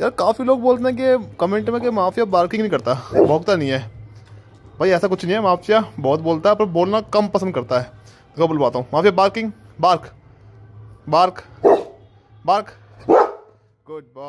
यार काफ़ी लोग बोलते हैं कि कमेंट में कि माफिया बार्किंग नहीं करता भोंकता नहीं है भाई ऐसा कुछ नहीं है माफिया बहुत बोलता है पर बोलना कम पसंद करता है तो बुलवाता हूँ mafia barking bark bark bark good बॉ